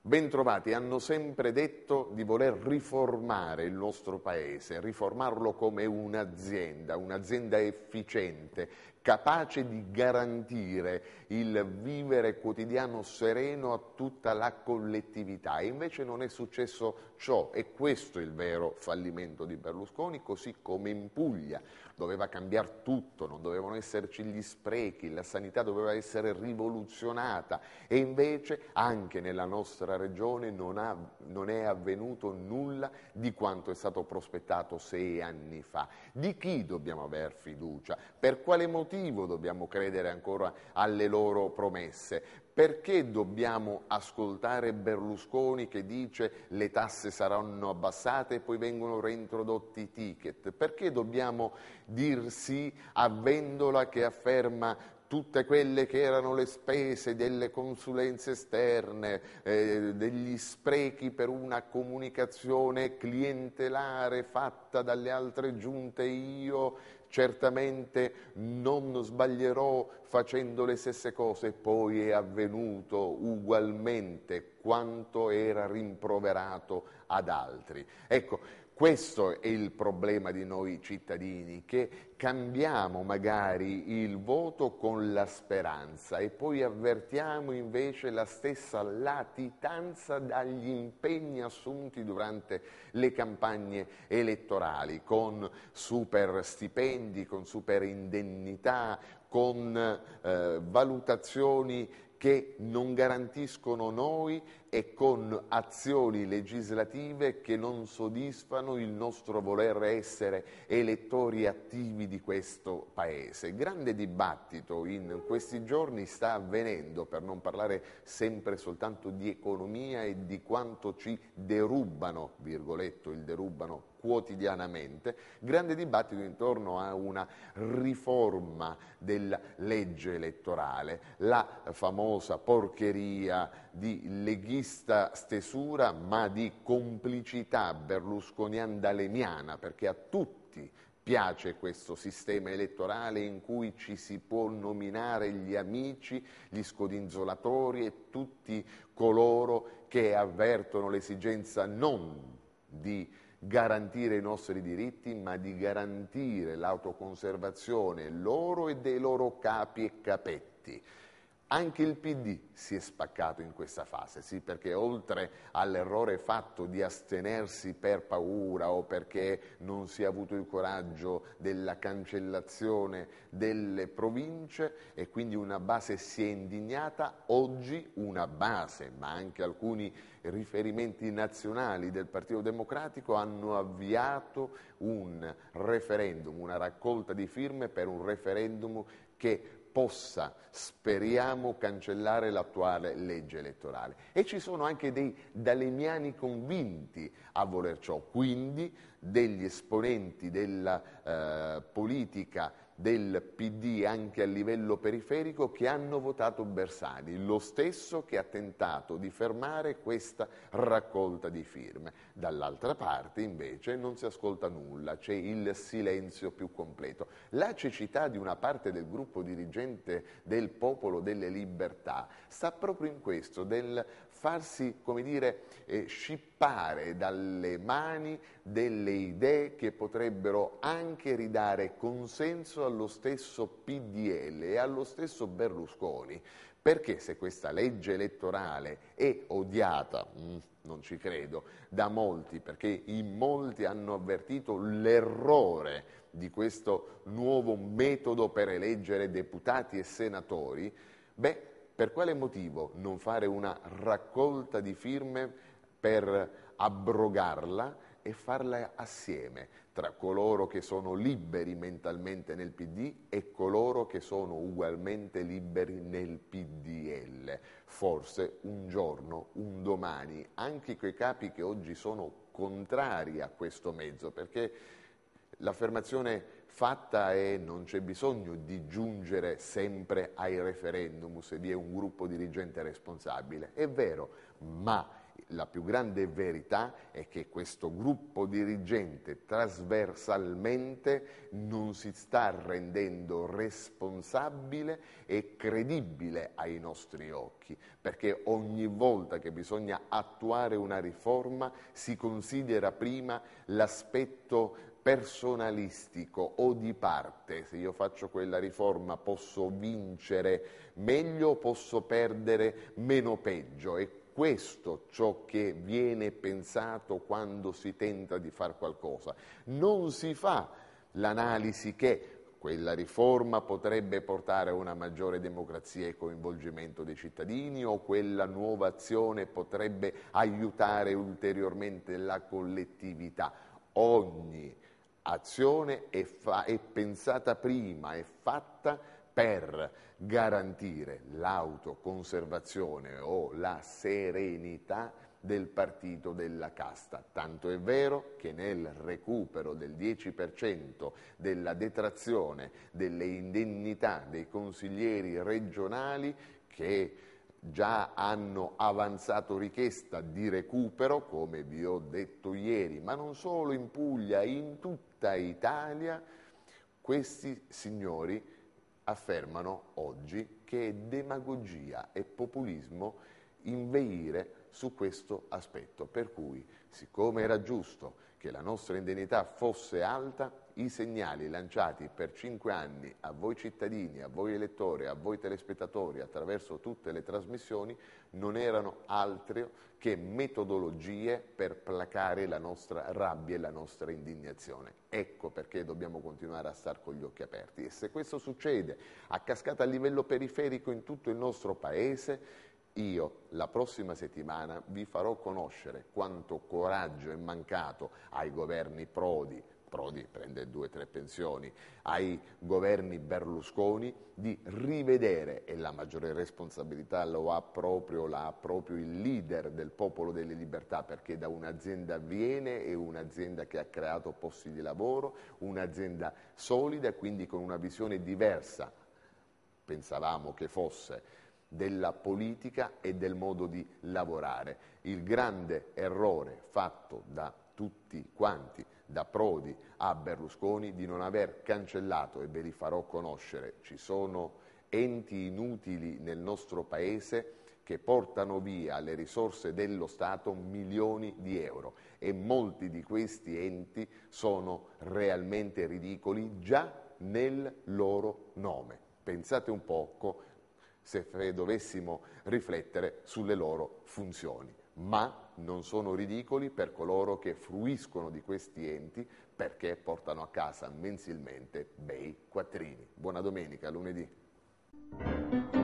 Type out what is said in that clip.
Bentrovati, hanno sempre detto di voler riformare il nostro paese, riformarlo come un'azienda, un'azienda efficiente capace di garantire il vivere quotidiano sereno a tutta la collettività. E invece non è successo ciò e questo è il vero fallimento di Berlusconi, così come in Puglia doveva cambiare tutto, non dovevano esserci gli sprechi, la sanità doveva essere rivoluzionata e invece anche nella nostra regione non, ha, non è avvenuto nulla di quanto è stato prospettato sei anni fa. Di chi dobbiamo aver fiducia? Per quale motivo? motivo dobbiamo credere ancora alle loro promesse? Perché dobbiamo ascoltare Berlusconi che dice le tasse saranno abbassate e poi vengono reintrodotti i ticket? Perché dobbiamo dir sì a Vendola che afferma tutte quelle che erano le spese delle consulenze esterne, eh, degli sprechi per una comunicazione clientelare fatta dalle altre giunte, io certamente non sbaglierò facendo le stesse cose, poi è avvenuto ugualmente quanto era rimproverato ad altri. Ecco, questo è il problema di noi cittadini, che cambiamo magari il voto con la speranza e poi avvertiamo invece la stessa latitanza dagli impegni assunti durante le campagne elettorali, con super stipendi, con super indennità, con eh, valutazioni che non garantiscono noi e con azioni legislative che non soddisfano il nostro voler essere elettori attivi di questo Paese. Grande dibattito in questi giorni sta avvenendo, per non parlare sempre soltanto di economia e di quanto ci derubano, virgoletto, il derubano quotidianamente, grande dibattito intorno a una riforma della legge elettorale, la famosa porcheria di leghista stesura ma di complicità berlusconian dalemiana perché a tutti piace questo sistema elettorale in cui ci si può nominare gli amici, gli scodinzolatori e tutti coloro che avvertono l'esigenza non di garantire i nostri diritti, ma di garantire l'autoconservazione loro e dei loro capi e capetti. Anche il PD si è spaccato in questa fase, sì, perché oltre all'errore fatto di astenersi per paura o perché non si è avuto il coraggio della cancellazione delle province e quindi una base si è indignata, oggi una base, ma anche alcuni riferimenti nazionali del Partito Democratico hanno avviato un referendum, una raccolta di firme per un referendum che possa, speriamo, cancellare l'attuale legge elettorale. E ci sono anche dei dalemiani convinti a voler ciò, quindi degli esponenti della eh, politica del PD anche a livello periferico che hanno votato Bersani, lo stesso che ha tentato di fermare questa raccolta di firme. Dall'altra parte invece non si ascolta nulla, c'è il silenzio più completo. La cecità di una parte del gruppo dirigente del Popolo delle Libertà sta proprio in questo, del farsi, come dire, eh, scippare dalle mani delle idee che potrebbero anche ridare consenso allo stesso PDL e allo stesso Berlusconi, perché se questa legge elettorale è odiata, mm, non ci credo, da molti, perché in molti hanno avvertito l'errore di questo nuovo metodo per eleggere deputati e senatori, beh, per quale motivo non fare una raccolta di firme per abrogarla e farla assieme tra coloro che sono liberi mentalmente nel PD e coloro che sono ugualmente liberi nel PDL. Forse un giorno, un domani, anche quei capi che oggi sono contrari a questo mezzo, perché l'affermazione fatta e non c'è bisogno di giungere sempre ai referendum se vi è un gruppo dirigente responsabile. È vero, ma la più grande verità è che questo gruppo dirigente trasversalmente non si sta rendendo responsabile e credibile ai nostri occhi, perché ogni volta che bisogna attuare una riforma si considera prima l'aspetto personalistico o di parte, se io faccio quella riforma posso vincere meglio, o posso perdere meno peggio e questo ciò che viene pensato quando si tenta di fare qualcosa. Non si fa l'analisi che quella riforma potrebbe portare a una maggiore democrazia e coinvolgimento dei cittadini o quella nuova azione potrebbe aiutare ulteriormente la collettività. Ogni azione è, fa- è pensata prima, è fatta per garantire l'autoconservazione o la serenità del partito della casta. Tanto è vero che nel recupero del 10% della detrazione delle indennità dei consiglieri regionali che già hanno avanzato richiesta di recupero, come vi ho detto ieri, ma non solo in Puglia, in tutta Italia, questi signori affermano oggi che è demagogia e populismo inveire su questo aspetto, per cui siccome era giusto che la nostra indennità fosse alta, i segnali lanciati per cinque anni a voi cittadini, a voi elettori, a voi telespettatori attraverso tutte le trasmissioni non erano altro che metodologie per placare la nostra rabbia e la nostra indignazione. Ecco perché dobbiamo continuare a stare con gli occhi aperti e se questo succede a cascata a livello periferico in tutto il nostro paese, io la prossima settimana vi farò conoscere quanto coraggio è mancato ai governi Prodi, Prodi prende due o tre pensioni, ai governi Berlusconi di rivedere, e la maggiore responsabilità lo ha proprio, la proprio il leader del popolo delle libertà, perché da un'azienda viene e un'azienda che ha creato posti di lavoro, un'azienda solida, quindi con una visione diversa, pensavamo che fosse della politica e del modo di lavorare. Il grande errore fatto da tutti quanti, da Prodi a Berlusconi, di non aver cancellato, e ve li farò conoscere, ci sono enti inutili nel nostro Paese che portano via le risorse dello Stato milioni di euro e molti di questi enti sono realmente ridicoli già nel loro nome. Pensate un poco se dovessimo riflettere sulle loro funzioni. Ma non sono ridicoli per coloro che fruiscono di questi enti perché portano a casa mensilmente bei quattrini. Buona domenica, lunedì.